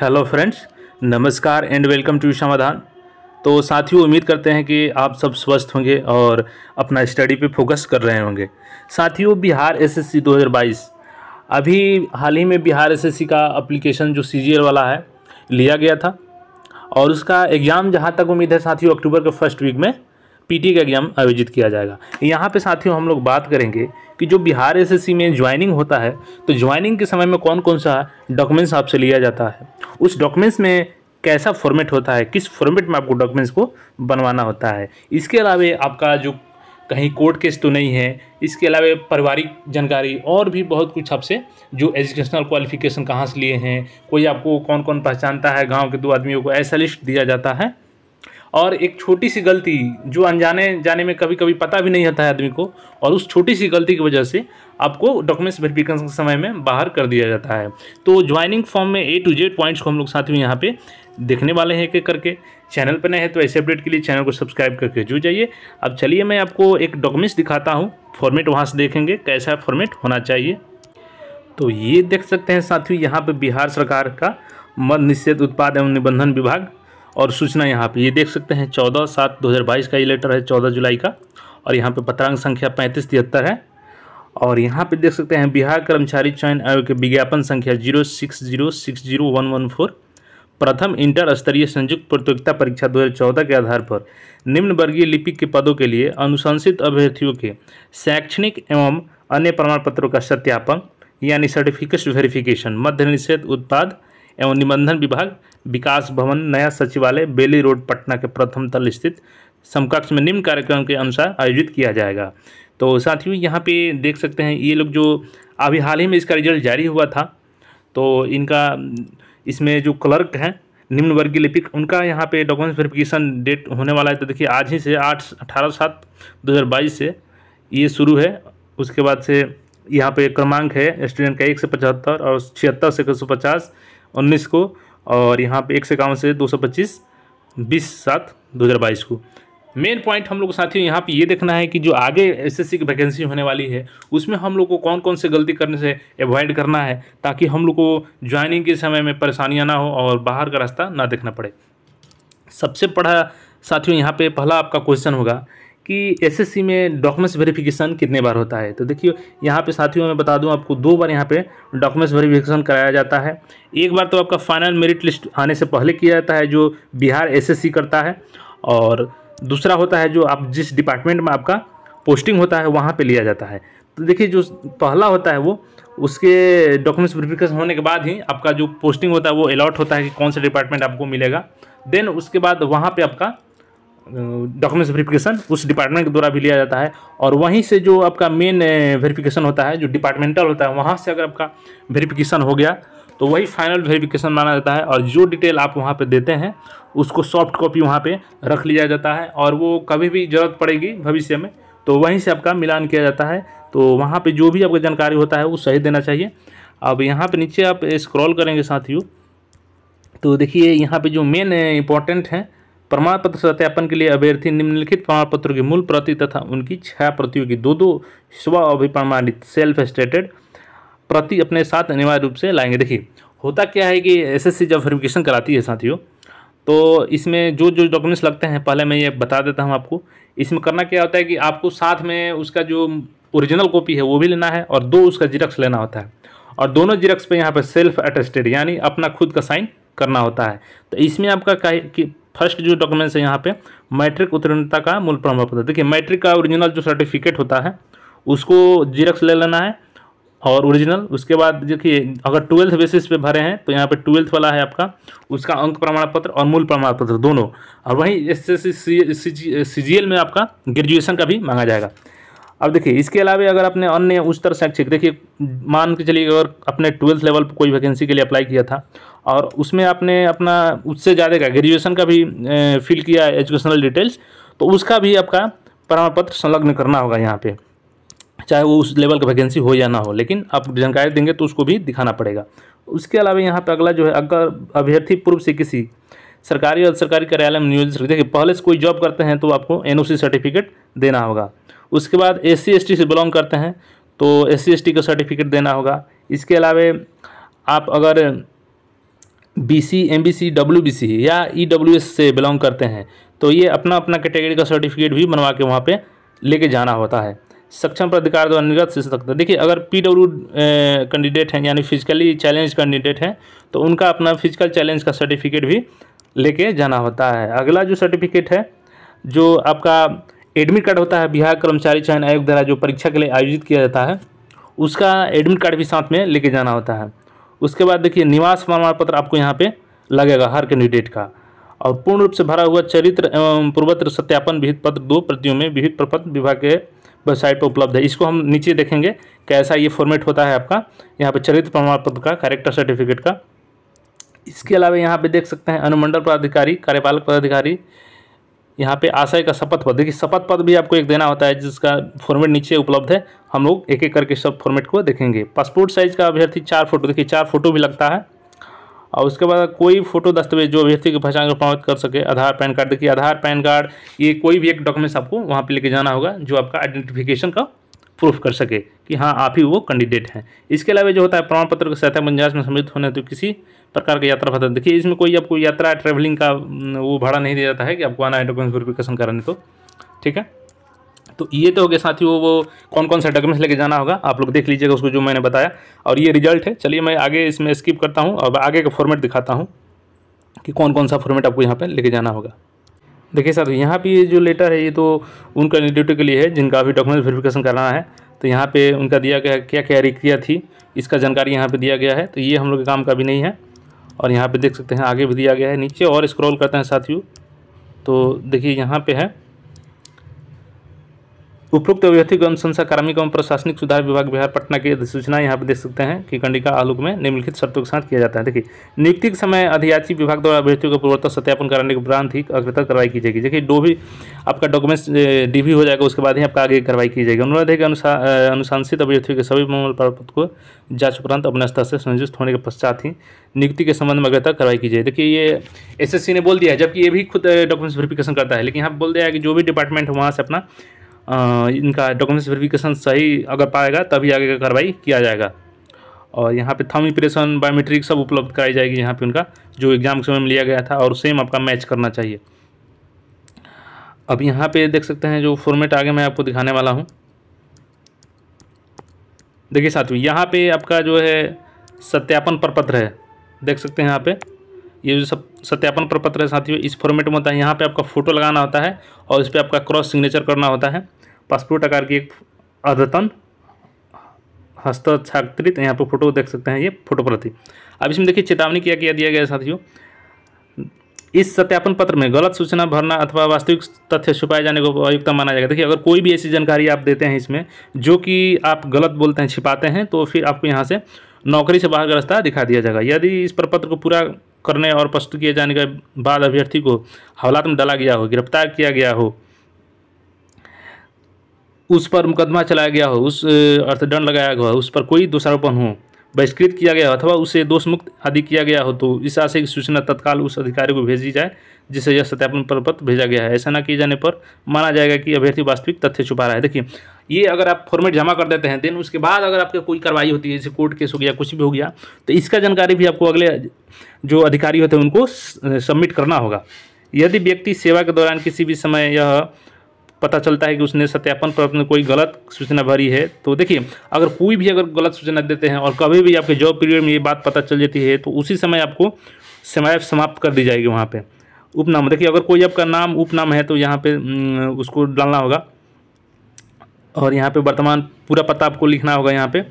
hello friends नमस्कार and welcome to Samadhan तो साथियों उम्मीद करते हैं कि आप सब स्वस्थ होंगे और अपना स्टडी पे फोकस कर रहे होंगे साथियों बिहार एसएससी 2022 अभी हाल ही में बिहार एसएससी का अप्लीकेशन जो सी वाला है लिया गया था और उसका एग्ज़ाम जहाँ तक उम्मीद है साथियों अक्टूबर के फर्स्ट वीक में पीटी e का एग्ज़ाम आयोजित किया जाएगा यहाँ पर साथियों हम लोग बात करेंगे कि जो बिहार एसएससी में ज्वाइनिंग होता है तो ज्वाइनिंग के समय में कौन कौन सा डॉक्यूमेंट्स आपसे लिया जाता है उस डॉक्यूमेंट्स में कैसा फॉर्मेट होता है किस फॉर्मेट में आपको डॉक्यूमेंट्स को बनवाना होता है इसके अलावा आपका जो कहीं कोर्ट केस तो नहीं है इसके अलावा पारिवारिक जानकारी और भी बहुत कुछ आपसे जो एजुकेशनल क्वालिफिकेशन कहाँ से लिए हैं कोई आपको कौन कौन पहचानता है गांव के दो आदमियों को ऐसा लिस्ट दिया जाता है और एक छोटी सी गलती जो अनजाने जाने में कभी कभी पता भी नहीं होता है आदमी को और उस छोटी सी गलती की वजह से आपको डॉक्यूमेंट्स वेरिफिकेशन के समय में बाहर कर दिया जाता है तो ज्वाइनिंग फॉर्म में ए टू जेड पॉइंट्स को हम लोग साथ में यहाँ पे देखने वाले हैं एक करके चैनल पर नए हैं तो ऐसे अपडेट के लिए चैनल को सब्सक्राइब करके जुड़ जाइए अब चलिए मैं आपको एक डॉक्यूमेंट्स दिखाता हूँ फॉर्मेट वहाँ से देखेंगे कैसा फॉर्मेट होना चाहिए तो ये देख सकते हैं साथियों यहाँ पर बिहार सरकार का मद निषेध उत्पाद एवं निबंधन विभाग और सूचना यहाँ पे ये देख सकते हैं चौदह सात दो हज़ार बाईस का ये लेटर है चौदह जुलाई का और यहाँ पे पत्रांक संख्या पैंतीस तिहत्तर है और यहाँ पे देख सकते हैं बिहार कर्मचारी चयन आयोग के विज्ञापन संख्या zero six zero six zero one one four प्रथम इंटर स्तरीय संयुक्त प्रतियोगिता परीक्षा 2014 के आधार पर निम्न वर्गीय लिपिक के पदों के लिए अनुशंसित अभ्यर्थियों के शैक्षणिक एवं अन्य प्रमाण पत्रों का सत्यापन यानी सर्टिफिकेट वेरिफिकेशन मध्य निषेध उत्पाद एवं निबंधन विभाग विकास भवन नया सचिवालय बेली रोड पटना के प्रथम तल स्थित समकक्ष में निम्न कार्यक्रम के अनुसार आयोजित किया जाएगा तो साथियों यहाँ पे देख सकते हैं ये लोग जो अभी हाल ही में इसका रिजल्ट जारी हुआ था तो इनका इसमें जो क्लर्क हैं निम्न वर्गीय लिपिक उनका यहाँ पे डॉक्यूमेंट्स वेरिफिकेशन डेट होने वाला है तो देखिए आज ही से आठ अठारह सात दो हज़ार बाईस से ये शुरू है उसके बाद से यहाँ पे क्रमांक है स्टूडेंट का एक से पचहत्तर और छिहत्तर से एक सौ पचास उन्नीस को और यहाँ पे एक से इक्यावन से दो सौ पच्चीस बीस सात दो हज़ार बाईस को मेन पॉइंट हम लोग साथियों यहाँ पे ये देखना है कि जो आगे एसएससी की वैकेंसी होने वाली है उसमें हम लोग को कौन कौन से गलती करने से अवॉइड करना है ताकि हम लोग को ज्वाइनिंग के समय में परेशानियाँ ना हो और बाहर का रास्ता ना देखना पड़े सबसे बड़ा साथियों यहाँ पे पहला आपका क्वेश्चन होगा कि एसएससी में डॉक्यूमेंट्स वेरिफिकेशन कितने बार होता है तो देखिए यहाँ पे साथियों मैं बता दूँ आपको दो बार यहाँ पे डॉक्यूमेंट्स वेरिफिकेशन कराया जाता है एक बार तो आपका फाइनल मेरिट लिस्ट आने से पहले किया जाता है जो बिहार एसएससी करता है और दूसरा होता है जो आप जिस डिपार्टमेंट में आपका पोस्टिंग होता है वहाँ पर लिया जाता है तो देखिए जो पहला होता है वो उसके डॉक्यूमेंट्स वेरीफिकेशन होने के बाद ही आपका जो पोस्टिंग होता है वो अलॉट होता है कि कौन सा डिपार्टमेंट आपको मिलेगा देन उसके बाद वहाँ पे आपका डॉक्यूमेंट्स वेरिफिकेशन उस डिपार्टमेंट के द्वारा भी लिया जाता है और वहीं से जो आपका मेन वेरिफिकेशन होता है जो डिपार्टमेंटल होता है वहाँ से अगर आपका वेरिफिकेशन हो गया तो वही फाइनल वेरिफिकेशन माना जाता है और जो डिटेल आप वहाँ पे देते हैं उसको सॉफ्ट कॉपी वहाँ पे रख लिया जाता है और वो कभी भी ज़रूरत पड़ेगी भविष्य में तो वहीं से आपका मिलान किया जाता है तो वहाँ पे जो भी आपका जानकारी होता है वो सही देना चाहिए अब यहाँ पे नीचे आप स्क्रॉल करेंगे साथियों तो देखिए यहाँ पे जो मेन इंपॉर्टेंट हैं प्रमाण पत्र सत्यापन के लिए अभ्यर्थी निम्नलिखित प्रमाण पत्रों की मूल प्रति तथा उनकी छह प्रतियों की दो दो स्व अभिप्रमाणित सेल्फ स्टेटेड प्रति अपने साथ अनिवार्य रूप से लाएंगे देखिए होता क्या है कि एसएससी जब वेरिफिकेशन कराती है साथियों तो इसमें जो जो डॉक्यूमेंट्स लगते हैं पहले मैं ये बता देता हूँ आपको इसमें करना क्या होता है कि आपको साथ में उसका जो ओरिजिनल कॉपी है वो भी लेना है और दो उसका जिरक्स लेना होता है और दोनों जिरक्स पर यहाँ पर सेल्फ अटेस्टेड यानी अपना खुद का साइन करना होता है तो इसमें आपका फर्स्ट जो डॉक्यूमेंट्स है यहाँ पे मैट्रिक उत्तीर्णता का मूल प्रमाण पत्र देखिए मैट्रिक का ओरिजिनल जो सर्टिफिकेट होता है उसको जीरक्स ले लेना है और ओरिजिनल उसके बाद देखिए अगर ट्वेल्थ बेसिस पे भरे हैं तो यहाँ पे ट्वेल्थ वाला है आपका उसका अंक प्रमाण पत्र और मूल प्रमाण पत्र दोनों और वहीं S S C G L में आपका ग्रेजुएशन का भी मांगा जाएगा अब देखिए इसके अलावा अगर आपने अन्य उच्चतर शैक्षिक देखिए मान के चलिए अगर अपने ट्वेल्थ लेवल पर कोई वैकेंसी के लिए अप्लाई किया था और उसमें आपने अपना उससे ज़्यादा का ग्रेजुएशन का भी फिल किया एजुकेशनल डिटेल्स तो उसका भी आपका प्रमाण पत्र संलग्न करना होगा यहाँ पे चाहे वो उस लेवल का वैकेंसी हो या ना हो लेकिन आप जानकारी देंगे तो उसको भी दिखाना पड़ेगा उसके अलावा यहाँ पर अगला जो है अगर अभ्यर्थी पूर्व से किसी सरकारी और सरकारी कार्यालय में नियोजित देखिए पहले से कोई जॉब करते हैं तो आपको एनओसी सर्टिफिकेट देना होगा उसके बाद एस सी से बिलोंग करते हैं तो एस सी का सर्टिफिकेट देना होगा इसके अलावा आप अगर B C M B C W B C या ई डब्ल्यू एस से बिलोंग करते हैं तो ये अपना अपना कैटेगरी का सर्टिफिकेट भी बनवा के वहाँ पे लेके जाना होता है सक्षम प्राधिकार द्वारा निर्गत से सकते हैं देखिए अगर पी डब्ल्यू कैंडिडेट हैं यानी फिजिकली चैलेंज कैंडिडेट हैं तो उनका अपना फिजिकल चैलेंज का सर्टिफिकेट भी लेके जाना होता है अगला जो सर्टिफिकेट है जो आपका एडमिट कार्ड होता है बिहार कर्मचारी चयन आयोग द्वारा जो परीक्षा के लिए आयोजित किया जाता है उसका एडमिट कार्ड भी साथ में लेके जाना होता है उसके बाद देखिए निवास प्रमाण पत्र आपको यहाँ पे लगेगा हर कैंडिडेट का और पूर्ण रूप से भरा हुआ चरित्र एवं पूर्वत्र सत्यापन विहित पत्र दो प्रतियों में विहित प्रपत्र विभाग के वेबसाइट पर उपलब्ध है इसको हम नीचे देखेंगे कैसा ये फॉर्मेट होता है आपका यहाँ पर चरित्र प्रमाण पत्र का कैरेक्टर सर्टिफिकेट का इसके अलावा यहाँ पर देख सकते हैं अनुमंडल पदाधिकारी कार्यपालक पदाधिकारी यहाँ पे आशय का शपथ पद देखिए शपथ पद भी आपको एक देना होता है जिसका फॉर्मेट नीचे उपलब्ध है हम लोग एक एक करके सब फॉर्मेट को देखेंगे पासपोर्ट साइज़ का अभ्यर्थी चार फोटो देखिए चार फोटो भी लगता है और उसके बाद कोई फोटो दस्तावेज जो अभ्यर्थी की पहचान को प्रमाणित कर सके आधार पैन कार्ड देखिए आधार पैन कार्ड ये कोई भी एक डॉक्यूमेंट्स आपको वहाँ पर लेके जाना होगा जो आपका आइडेंटिफिकेशन का प्रूफ कर सके कि हाँ आप ही वो कैंडिडेट हैं इसके अलावा जो होता है प्रमाण पत्र के सहायता मंजाज में सम्मिलित होने तो किसी प्रकार की यात्रा भत्ता देखिए इसमें कोई आपको यात्रा ट्रैवलिंग का वो भाड़ा नहीं दिया जाता है कि आपको आना है डॉक्यूमेंट्स वेरीफिकेशन कराने तो ठीक है तो ये तो हो गया साथ ही वो वो कौन कौन सा डॉक्यूमेंट्स लेके जाना होगा आप लोग देख लीजिएगा उसको जो मैंने बताया और ये रिजल्ट है चलिए मैं आगे इसमें स्किप करता हूँ और आगे का फॉर्मेट दिखाता हूँ कि कौन कौन सा फॉर्मेट आपको यहाँ पर लेके जाना होगा देखिए सर यहाँ पे जो लेटर है ये तो उन ड्यूटी के लिए है जिनका अभी डॉक्यूमेंट वेरीफिकेशन कराना है तो यहाँ पर उनका दिया गया क्या क्या रिक्रिया थी इसका जानकारी यहाँ पर दिया गया है तो ये हम लोग के काम का भी नहीं है और यहाँ पे देख सकते हैं आगे भी दिया गया है नीचे और स्क्रॉल करते हैं साथियों तो देखिए यहाँ पे है उपरोक्त अभ्यर्थीगण अनुशंसा कार्मिक एवं प्रशासनिक सुधार विभाग बिहार पटना की अधिसूचना यहाँ पर देख सकते हैं कि कंडिका आलोक में निम्नलिखित शर्तों के साथ किया जाता है देखिए नियुक्ति के समय अधियाची विभाग द्वारा अभ्यर्थियों का पूर्वोत्तर सत्यापन कराने के उपरांत ही अग्रता कार्रवाई की जाएगी देखिए जो भी आपका डॉक्यूमेंट्स डी भी हो जाएगा उसके बाद ही आपका आगे कार्रवाई की जाएगी है कि अनुशासित अभ्यर्थियों के सभी मंगल प्रपत्र को जांच उपरांत अपने स्तर से संयुक्त होने के पश्चात ही नियुक्ति के संबंध में अग्रता कार्रवाई की जाए देखिए ये एस ने बोल दिया है जबकि ये भी खुद डॉक्यूमेंट्स वेरिफिकेशन करता है लेकिन यहाँ बोल दिया है कि जो भी डिपार्टमेंट है वहाँ से अपना इनका डॉक्यूमेंट्स वेरिफिकेशन सही अगर पाएगा तभी आगे का कार्रवाई किया जाएगा और यहाँ पे थम इम्प्रेशन बायोमेट्रिक सब उपलब्ध कराई जाएगी यहाँ पे उनका जो एग्ज़ाम के समय में लिया गया था और सेम आपका मैच करना चाहिए अब यहाँ पे देख सकते हैं जो फॉर्मेट आगे मैं आपको दिखाने वाला हूँ देखिए साथियों यहाँ पे आपका जो है सत्यापन प्रपत्र है देख सकते हैं यहाँ पे ये जो सब सत्यापन प्रपत्र है साथियों इस फॉर्मेट में होता है यहाँ पे आपका फ़ोटो लगाना होता है और इस पर आपका क्रॉस सिग्नेचर करना होता है पासपोर्ट आकार की एक अद्यतन हस्ताक्षरित यहाँ पर फोटो देख सकते हैं ये फोटो प्रति अब इसमें देखिए चेतावनी क्या किया दिया गया साथियों इस सत्यापन पत्र में गलत सूचना भरना अथवा वास्तविक तथ्य छुपाए जाने को अयुक्त माना जाएगा देखिए अगर कोई भी ऐसी जानकारी आप देते हैं इसमें जो कि आप गलत बोलते हैं छिपाते हैं तो फिर आपको यहाँ से नौकरी से बाहर का रास्ता दिखा दिया जाएगा यदि इस प्रपत्र को पूरा करने और प्रस्तुत किए जाने के बाद अभ्यर्थी को हालात में डाला गया हो गिरफ्तार किया गया हो उस पर मुकदमा चलाया गया हो उस अर्थदंड लगाया गया हो उस पर कोई दोषारोपण हो बहिष्कृत किया गया हो अथवा उसे दोषमुक्त आदि किया गया हो तो इस आशय की सूचना तत्काल उस अधिकारी को भेजी जाए जिसे यह सत्यापन प्रपत्र भेजा गया है ऐसा ना किए जाने पर माना जाएगा कि अभ्यर्थी वास्तविक तथ्य छुपा रहा है देखिए ये अगर आप फॉर्मेट जमा कर देते हैं देन उसके बाद अगर आपके कोई कार्रवाई होती है जैसे कोर्ट केस हो गया कुछ भी हो गया तो इसका जानकारी भी आपको अगले जो अधिकारी होते हैं उनको सबमिट करना होगा यदि व्यक्ति सेवा के दौरान किसी भी समय यह पता चलता है कि उसने सत्यापन पत्र अपने कोई गलत सूचना भरी है तो देखिए अगर कोई भी अगर गलत सूचना देते हैं और कभी भी आपके जॉब पीरियड में ये बात पता चल जाती है तो उसी समय आपको समय समाप्त कर दी जाएगी वहाँ पर उपनाम देखिए अगर कोई आपका नाम उपनाम है तो यहाँ पर उसको डालना होगा और यहाँ पर वर्तमान पूरा पता आपको लिखना होगा यहाँ पर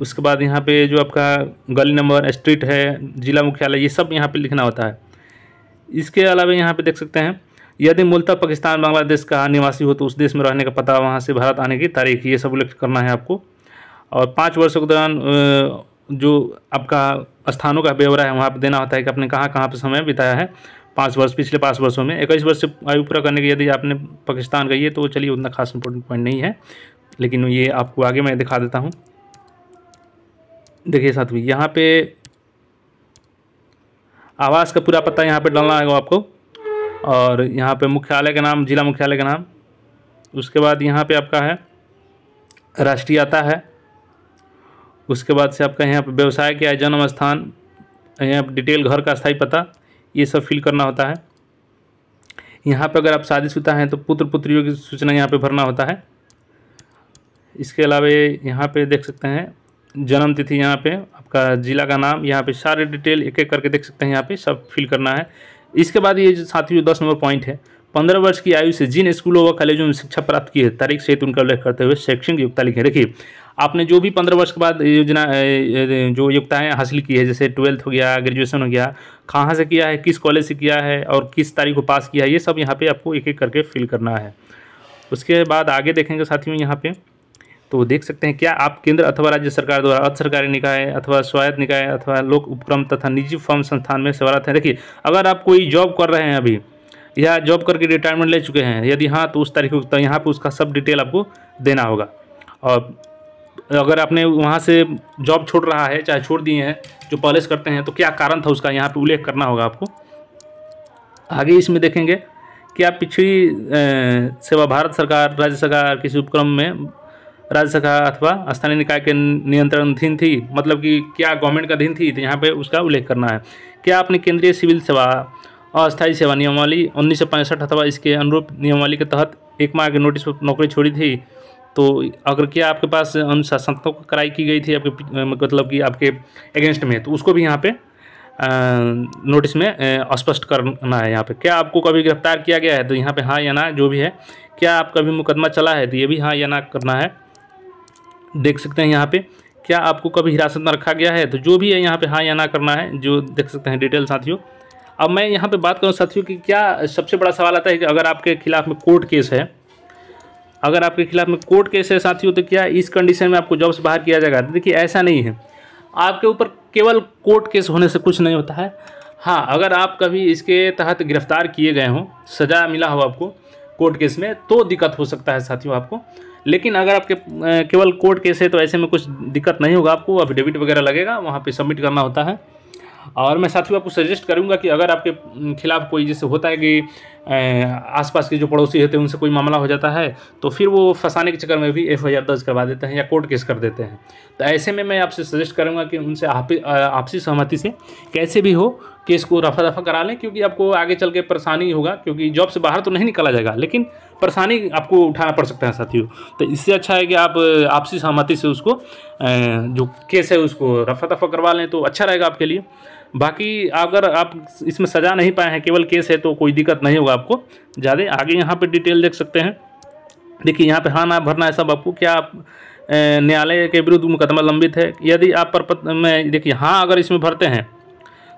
उसके बाद यहाँ पे जो आपका गली नंबर स्ट्रीट है जिला मुख्यालय ये सब यहाँ पे लिखना होता है इसके अलावा यहाँ पे देख सकते हैं यदि मूलतः पाकिस्तान बांग्लादेश का निवासी हो तो उस देश में रहने का पता वहाँ से भारत आने की तारीख ये सब उल्लेख करना है आपको और पाँच वर्षों के दौरान जो आपका स्थानों का ब्यौरा है वहाँ पर देना होता है कि आपने कहाँ कहाँ पर समय बिताया है पाँच वर्ष पिछले पाँच वर्षों में इक्कीस वर्ष से आयु पूरा करने के यदि आपने पाकिस्तान गई है तो चलिए उतना खास इंपॉर्टेंट पॉइंट नहीं है लेकिन ये आपको आगे मैं दिखा देता हूँ देखिए साथियों यहाँ पे आवास का पूरा पता यहाँ पे डालना है आपको और यहाँ पे मुख्यालय का नाम जिला मुख्यालय का नाम उसके बाद यहाँ पे आपका है राष्ट्रीय आता है उसके बाद से आपका यहाँ पर व्यवसाय के जन्म स्थान यहाँ पर डिटेल घर का स्थायी पता ये सब फिल करना होता है यहाँ पर अगर आप शादीशुदा हैं तो पुत्र पुत्रियों की सूचना यहाँ पे भरना होता है इसके अलावा यहाँ पे देख सकते हैं जन्म तिथि यहाँ पे आपका ज़िला का नाम यहाँ पे सारे डिटेल एक एक करके देख सकते हैं यहाँ पे सब फिल करना है इसके बाद ये जो साथी जो दस नंबर पॉइंट है पंद्रह वर्ष की आयु से जिन स्कूलों व कॉलेजों में शिक्षा प्राप्त की है तारीख सहित उनका उल्लेख करते हुए शैक्षणिक योग्यता लिखें देखिए आपने जो भी पंद्रह वर्ष के बाद योजना जो योग्यताएँ हासिल की है जैसे ट्वेल्थ हो गया ग्रेजुएशन हो गया कहाँ से किया है किस कॉलेज से किया है और किस तारीख को पास किया है ये सब यहाँ पर आपको एक एक करके फिल करना है उसके बाद आगे देखेंगे साथियों यहाँ पर तो देख सकते हैं क्या आप केंद्र अथवा राज्य सरकार द्वारा अर्थ सरकारी निकाय अथवा स्वायत्त निकाय अथवा लोक उपक्रम तथा निजी फर्म संस्थान में सेवारत हैं देखिए अगर आप कोई जॉब कर रहे हैं अभी या जॉब करके रिटायरमेंट ले चुके हैं यदि हाँ तो उस तारीख को तो यहाँ पर उसका सब डिटेल आपको देना होगा और अगर आपने वहाँ से जॉब छोड़ रहा है चाहे छोड़ दिए हैं जो पॉलिस करते हैं तो क्या कारण था उसका यहाँ पे उल्लेख करना होगा आपको आगे इसमें देखेंगे कि आप पिछड़ी सेवा भारत सरकार राज्य सरकार किसी उपक्रम में राज्यसभा अथवा स्थानीय निकाय के नियंत्रणाधीन थी मतलब कि क्या गवर्नमेंट का अधीन थी तो यहाँ पर उसका उल्लेख करना है क्या आपने केंद्रीय सिविल सेवा अस्थायी सेवा नियमावली उन्नीस अथवा इसके अनुरूप नियमावली के तहत एक माह के नोटिस पर नौकरी छोड़ी थी तो अगर क्या आपके पास अनुशासनात्मक कराई की गई थी आपके मतलब कि आपके अगेंस्ट में तो उसको भी यहाँ पे नोटिस में स्पष्ट करना है यहाँ पे क्या आपको कभी गिरफ्तार किया गया है तो यहाँ पे हाँ या ना जो भी है क्या आपका भी मुकदमा चला है तो ये भी हाँ या ना करना है देख सकते हैं यहाँ पे क्या आपको कभी हिरासत में रखा गया है तो जो भी है यहाँ पे हाँ या ना करना है जो देख सकते हैं डिटेल साथियों अब मैं यहाँ पे बात करूँ साथियों कि क्या सबसे बड़ा सवाल आता है कि अगर आपके खिलाफ़ में कोर्ट केस है अगर आपके खिलाफ़ में कोर्ट केस है साथियों तो क्या इस कंडीशन में आपको जॉब से बाहर किया जाएगा देखिए ऐसा नहीं है आपके ऊपर केवल कोर्ट केस होने से कुछ नहीं होता है हाँ अगर आप कभी इसके तहत गिरफ्तार किए गए हों सज़ा मिला हो आपको कोर्ट केस में तो दिक्कत हो सकता है साथियों आपको लेकिन अगर आपके केवल कोर्ट केस है तो ऐसे में कुछ दिक्कत नहीं होगा आपको अफिडेविट वगैरह लगेगा वहाँ पर सबमिट करना होता है और मैं साथियों आपको सजेस्ट करूंगा कि अगर आपके खिलाफ कोई जैसे होता है कि आसपास के जो पड़ोसी होते हैं उनसे कोई मामला हो जाता है तो फिर वो फंसाने के चक्कर में भी एफ आई आर दर्ज करवा देते हैं या कोर्ट केस कर देते हैं तो ऐसे में मैं आपसे सजेस्ट करूंगा कि उनसे आपसी सहमति से कैसे भी हो केस को रफा दफा करा लें क्योंकि आपको आगे चल के परेशानी होगा क्योंकि जॉब से बाहर तो नहीं निकाला जाएगा लेकिन परेशानी आपको उठाना पड़ सकता है साथियों तो इससे अच्छा है कि आप आपसी सहमति से उसको जो केस है उसको रफा दफा करवा लें तो अच्छा रहेगा आपके लिए बाकी अगर आप इसमें सजा नहीं पाए हैं केवल केस है तो कोई दिक्कत नहीं होगा आपको ज़्यादा आगे यहाँ पर डिटेल देख सकते हैं देखिए यहाँ पर हाँ ना भरना है सब आपको क्या आप न्यायालय के विरुद्ध मुकदमा लंबित है यदि आप पर में देखिए हाँ अगर इसमें भरते हैं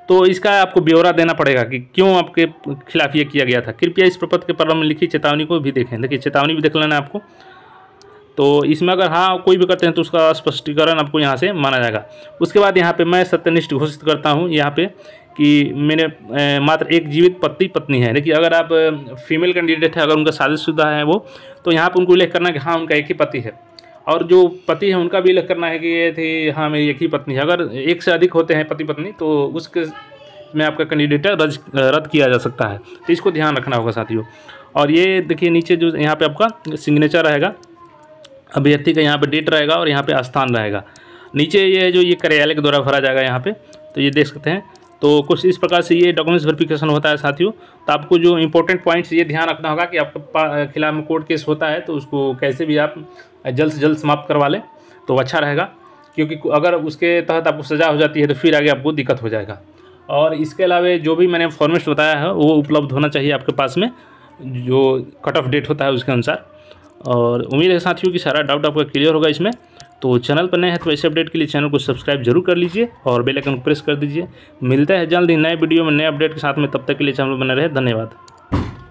तो इसका आपको ब्यौरा देना पड़ेगा कि क्यों आपके खिलाफ ये किया गया था कृपया इस प्रपत्र के प्रारंभ में लिखी चेतावनी को भी देखें देखिए चेतावनी भी देख लेना आपको तो इसमें अगर हाँ कोई भी करते हैं तो उसका स्पष्टीकरण आपको यहाँ से माना जाएगा उसके बाद यहाँ पे मैं सत्यनिष्ठ घोषित करता हूँ यहाँ पे कि मेरे मात्र एक जीवित पति पत्नी है देखिए अगर आप फीमेल कैंडिडेट हैं अगर उनका शादीशुदा है वो तो यहाँ पर उनको उल्लेख करना कि हाँ उनका एक ही पति है और जो पति हैं उनका भी उल्लेख करना है कि ये थे हाँ मेरी एक ही पत्नी है अगर एक से अधिक होते हैं पति पत्नी तो उसके में आपका कैंडिडेट रद्द रज रद्द किया जा सकता है तो इसको ध्यान रखना होगा साथियों और ये देखिए नीचे जो यहाँ पे आपका सिग्नेचर रहेगा अभ्यर्थी का यहाँ पे डेट रहेगा और यहाँ पे स्थान रहेगा नीचे ये जो ये कार्यालय के द्वारा भरा जाएगा यहाँ पर तो ये देख सकते हैं तो कुछ इस प्रकार से ये डॉक्यूमेंट्स वेरिफिकेशन होता है साथियों तो आपको जो इंपॉर्टेंट पॉइंट्स ये ध्यान रखना होगा कि आपके खिलाफ में कोर्ट केस होता है तो उसको कैसे भी आप जल्द से जल्द समाप्त करवा लें तो अच्छा रहेगा क्योंकि अगर उसके तहत आपको सज़ा हो जाती है तो फिर आगे आपको दिक्कत हो जाएगा और इसके अलावा जो भी मैंने फॉर्मेट्स बताया है वो उपलब्ध होना चाहिए आपके पास में जो कट ऑफ डेट होता है उसके अनुसार और उम्मीद है साथियों कि सारा डाउट आपका क्लियर होगा इसमें तो चैनल पर नए हैं तो ऐसे अपडेट के लिए चैनल को सब्सक्राइब जरूर कर लीजिए और बेलाइकन को प्रेस कर दीजिए मिलता है जल्द ही नए वीडियो में नए अपडेट के साथ में तब तक के लिए चैनल बने रहे धन्यवाद